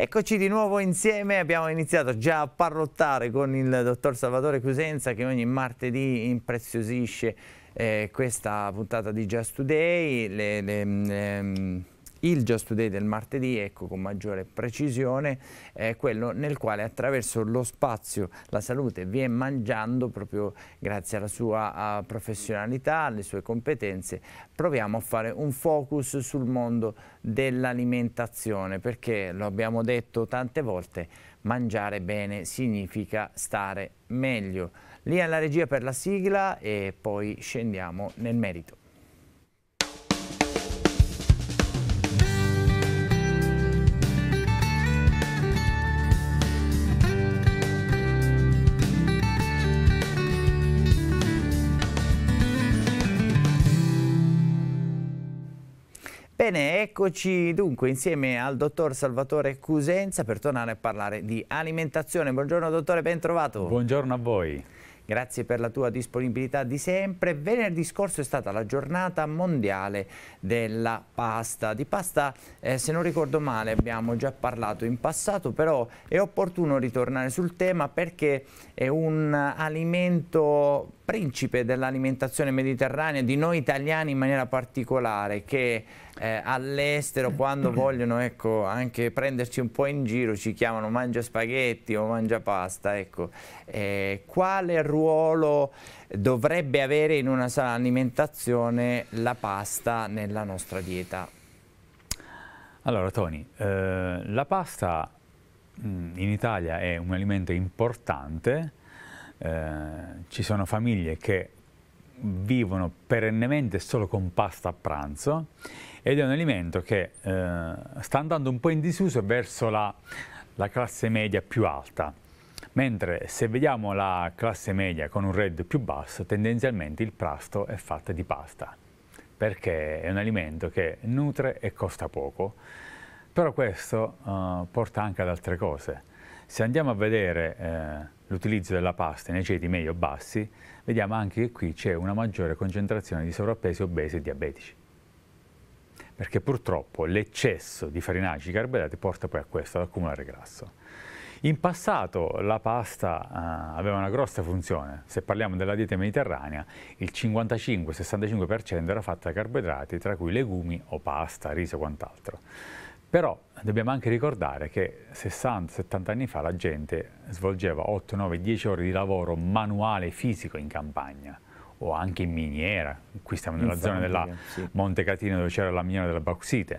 Eccoci di nuovo insieme, abbiamo iniziato già a parlottare con il dottor Salvatore Cusenza che ogni martedì impreziosisce eh, questa puntata di Just Today. Le, le, le, ehm, il Just Today del martedì, ecco con maggiore precisione, è quello nel quale attraverso lo spazio la salute viene mangiando proprio grazie alla sua professionalità, alle sue competenze, proviamo a fare un focus sul mondo dell'alimentazione perché lo abbiamo detto tante volte, mangiare bene significa stare meglio. Lì alla regia per la sigla e poi scendiamo nel merito. Bene, eccoci dunque insieme al dottor Salvatore Cusenza per tornare a parlare di alimentazione. Buongiorno dottore, ben trovato. Buongiorno a voi. Grazie per la tua disponibilità di sempre. Venerdì scorso è stata la giornata mondiale della pasta. Di pasta, eh, se non ricordo male, abbiamo già parlato in passato, però è opportuno ritornare sul tema perché è un alimento principe dell'alimentazione mediterranea, di noi italiani in maniera particolare, che eh, all'estero quando vogliono ecco, anche prenderci un po' in giro ci chiamano mangia spaghetti o mangia pasta. Ecco. Eh, quale ruolo dovrebbe avere in una sana alimentazione la pasta nella nostra dieta? Allora Tony, eh, la pasta mh, mm, in Italia è un alimento importante eh, ci sono famiglie che vivono perennemente solo con pasta a pranzo ed è un alimento che eh, sta andando un po' in disuso verso la, la classe media più alta. Mentre se vediamo la classe media con un reddito più basso, tendenzialmente il pasto è fatto di pasta, perché è un alimento che nutre e costa poco. Però questo eh, porta anche ad altre cose. Se andiamo a vedere eh, l'utilizzo della pasta nei ceti medio bassi, vediamo anche che qui c'è una maggiore concentrazione di sovrappesi obesi e diabetici. Perché purtroppo l'eccesso di farinacei carboidrati porta poi a questo, ad accumulare grasso. In passato la pasta eh, aveva una grossa funzione, se parliamo della dieta mediterranea il 55-65% era fatta da carboidrati tra cui legumi o pasta, riso e quant'altro. Però dobbiamo anche ricordare che 60-70 anni fa la gente svolgeva 8, 9, 10 ore di lavoro manuale fisico in campagna o anche in miniera, qui stiamo nella in zona famiglia, della sì. Montecatino dove c'era la miniera della bauxite.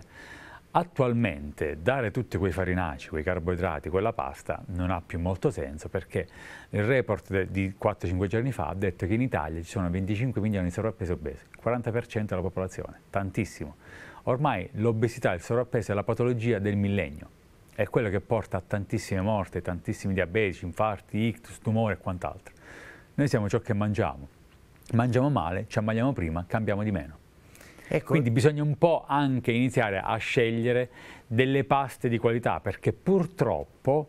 Attualmente dare tutti quei farinaci, quei carboidrati, quella pasta non ha più molto senso perché il report di 4-5 giorni fa ha detto che in Italia ci sono 25 milioni di sovrappeso obesi, il 40% della popolazione, tantissimo. Ormai l'obesità, il sovrappeso è la patologia del millennio. È quello che porta a tantissime morte, tantissimi diabetici, infarti, ictus, tumore e quant'altro. Noi siamo ciò che mangiamo. Mangiamo male, ci ammaliamo prima, cambiamo di meno. Ecco. Quindi bisogna un po' anche iniziare a scegliere delle paste di qualità, perché purtroppo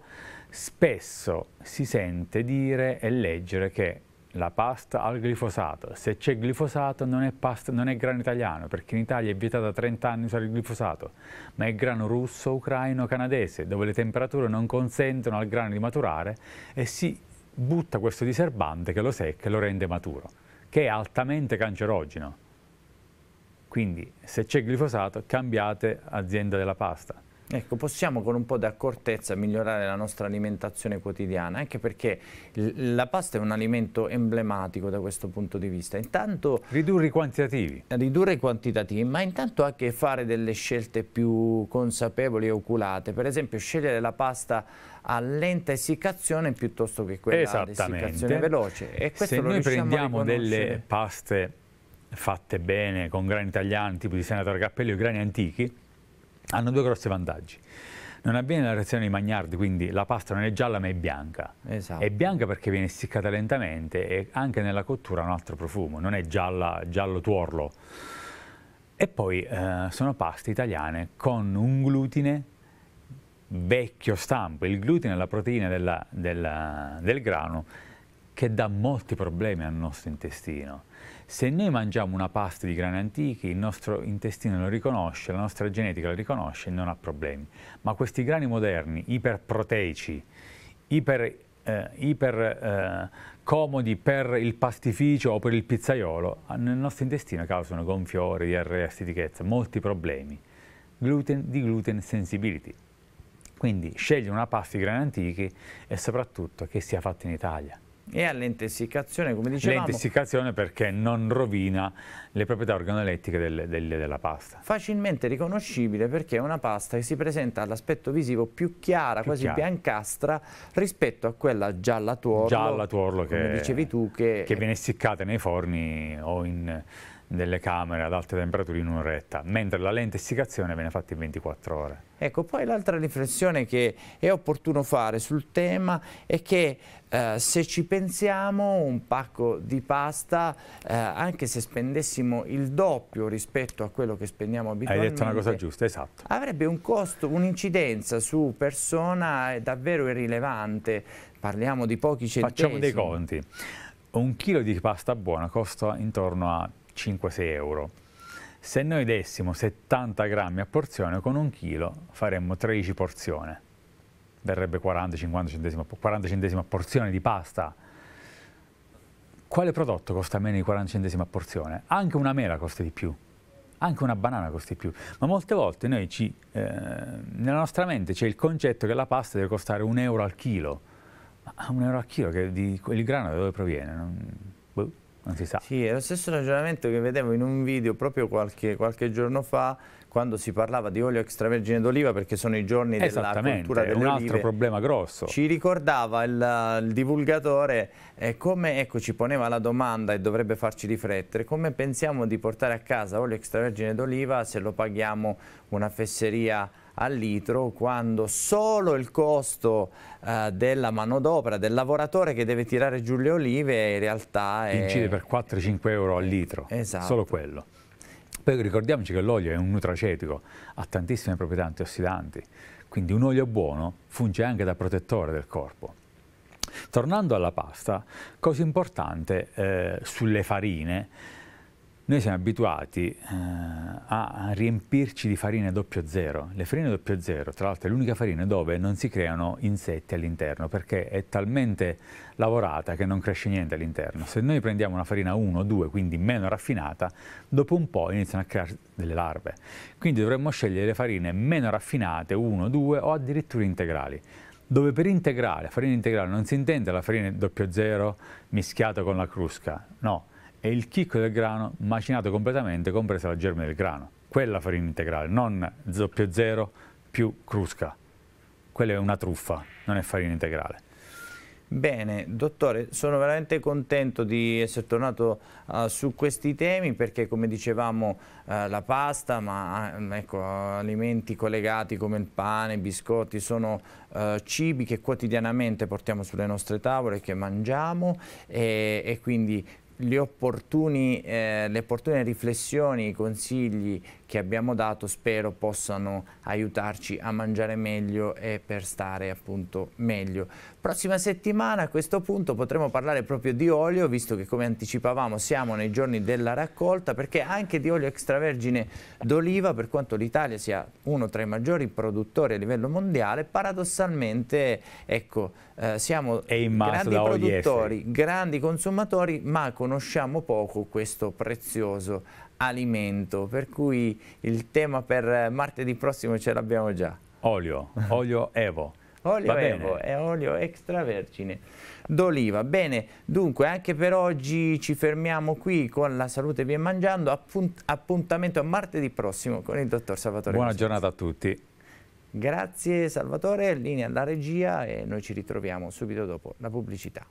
spesso si sente dire e leggere che la pasta al glifosato. Se c'è glifosato non è, pasta, non è, grano italiano, perché in Italia è vietato da 30 anni usare il glifosato, ma è grano russo, ucraino, canadese, dove le temperature non consentono al grano di maturare e si butta questo diserbante che lo secca e lo rende maturo, che è altamente cancerogeno. Quindi se c'è glifosato cambiate azienda della pasta. Ecco, possiamo con un po' di accortezza migliorare la nostra alimentazione quotidiana, anche perché la pasta è un alimento emblematico da questo punto di vista. Intanto, ridurre i quantitativi. Ridurre i quantitativi, ma intanto anche fare delle scelte più consapevoli e oculate. Per esempio, scegliere la pasta a lenta essiccazione piuttosto che quella ad essiccazione veloce. E questo Se noi prendiamo delle paste fatte bene, con grani italiani, tipo di senatore Cappello, o grani antichi, hanno due grossi vantaggi. Non avviene la reazione di Magnardi, quindi la pasta non è gialla ma è bianca. Esatto. È bianca perché viene essiccata lentamente e anche nella cottura ha un altro profumo, non è gialla, giallo tuorlo. E poi eh, sono paste italiane con un glutine vecchio stampo. Il glutine è la proteina della, della, del grano che dà molti problemi al nostro intestino se noi mangiamo una pasta di grani antichi, il nostro intestino lo riconosce, la nostra genetica lo riconosce e non ha problemi. Ma questi grani moderni, iperproteici, iper, eh, iper eh, comodi per il pastificio o per il pizzaiolo, nel nostro intestino causano gonfiore, diarrea, stitichezza, molti problemi. Gluten, di gluten sensibility. Quindi scegliere una pasta di grani antichi e soprattutto che sia fatta in Italia e all'intessicazione, come dicevamo. L'intessicazione perché non rovina le proprietà organolettiche del, del, della pasta. Facilmente riconoscibile perché è una pasta che si presenta all'aspetto visivo più chiara, più quasi chiara. biancastra, rispetto a quella gialla tuorlo, gialla tuorlo che, dicevi tu, che, che viene essiccata nei forni o in delle camere ad alte temperature in un'oretta, mentre la lente essiccazione viene fatta in 24 ore. Ecco, poi l'altra riflessione che è opportuno fare sul tema è che eh, se ci pensiamo un pacco di pasta, eh, anche se spendessimo il doppio rispetto a quello che spendiamo abitualmente... Hai detto una cosa giusta, esatto. Avrebbe un costo, un'incidenza su persona davvero irrilevante, parliamo di pochi centesimi. Facciamo dei conti. Un chilo di pasta buona costa intorno a 5-6 euro. Se noi dessimo 70 grammi a porzione, con un chilo faremmo 13 porzioni. Verrebbe 40, 50 centesimi, 40 centesimi a porzione di pasta. Quale prodotto costa meno di 40 centesimi a porzione? Anche una mela costa di più anche una banana costa di più. Ma molte volte noi ci, eh, nella nostra mente c'è il concetto che la pasta deve costare un euro al chilo. Ma un euro al chilo, che di, il grano da dove proviene? Non non si sa. Sì, è lo stesso ragionamento che vedevo in un video proprio qualche, qualche giorno fa quando si parlava di olio extravergine d'oliva perché sono i giorni della cultura delle olive. un altro problema grosso. Ci ricordava il, il divulgatore eh, come, ecco, ci poneva la domanda e dovrebbe farci riflettere, come pensiamo di portare a casa olio extravergine d'oliva se lo paghiamo una fesseria al litro quando solo il costo eh, della manodopera, del lavoratore che deve tirare giù le olive in realtà è... Incide per 4-5 euro al litro, esatto. solo quello. Poi ricordiamoci che l'olio è un nutraceutico, ha tantissime proprietà antiossidanti, quindi un olio buono funge anche da protettore del corpo. Tornando alla pasta, cosa importante eh, sulle farine, noi siamo abituati eh, a riempirci di farine doppio zero. Le farine doppio zero, tra l'altro, è l'unica farina dove non si creano insetti all'interno perché è talmente lavorata che non cresce niente all'interno. Se noi prendiamo una farina 1, 2, quindi meno raffinata, dopo un po' iniziano a creare delle larve. Quindi dovremmo scegliere le farine meno raffinate, 1, 2 o addirittura integrali dove per integrale, farina integrale, non si intende la farina doppio zero mischiata con la crusca, no, e il chicco del grano macinato completamente, compresa la germe del grano. Quella farina integrale, non 00 più crusca. Quella è una truffa, non è farina integrale. Bene, dottore, sono veramente contento di essere tornato uh, su questi temi perché come dicevamo uh, la pasta, ma uh, ecco, alimenti collegati come il pane, i biscotti, sono cibi che quotidianamente portiamo sulle nostre tavole, che mangiamo e, e quindi gli opportuni, eh, le opportune riflessioni, i consigli che abbiamo dato spero possano aiutarci a mangiare meglio e per stare appunto meglio. Prossima settimana a questo punto potremo parlare proprio di olio, visto che come anticipavamo siamo nei giorni della raccolta, perché anche di olio extravergine d'oliva, per quanto l'Italia sia uno tra i maggiori produttori a livello mondiale, paradossalmente ecco, eh, siamo grandi produttori, grandi consumatori, ma conosciamo poco questo prezioso alimento, per cui il tema per eh, martedì prossimo ce l'abbiamo già. Olio, olio Evo. Olio Va Evo, bene. è olio extravergine d'oliva. Bene, dunque anche per oggi ci fermiamo qui con la salute vi mangiando. Appunt appuntamento a martedì prossimo con il dottor Salvatore. Buona Costanzo. giornata a tutti. Grazie Salvatore, linea alla regia e noi ci ritroviamo subito dopo la pubblicità.